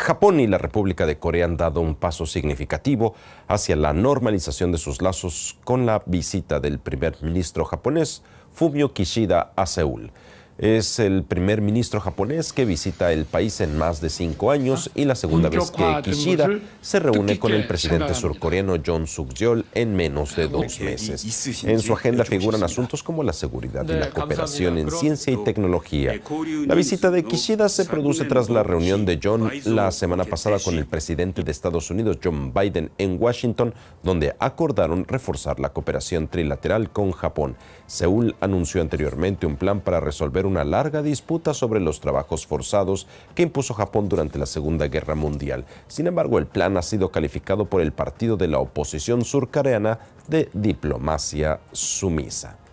Japón y la República de Corea han dado un paso significativo hacia la normalización de sus lazos con la visita del primer ministro japonés Fumio Kishida a Seúl. Es el primer ministro japonés que visita el país en más de cinco años y la segunda vez que Kishida se reúne con el presidente surcoreano John Suk-yeol en menos de ah, dos meses. En su agenda figuran asuntos como la seguridad y la cooperación en ciencia y tecnología. La visita de Kishida se produce tras la reunión de John la semana pasada con el presidente de Estados Unidos, John Biden, en Washington, donde acordaron reforzar la cooperación trilateral con Japón. Seúl anunció anteriormente un plan para resolver un una larga disputa sobre los trabajos forzados que impuso Japón durante la Segunda Guerra Mundial. Sin embargo, el plan ha sido calificado por el partido de la oposición surcoreana de diplomacia sumisa.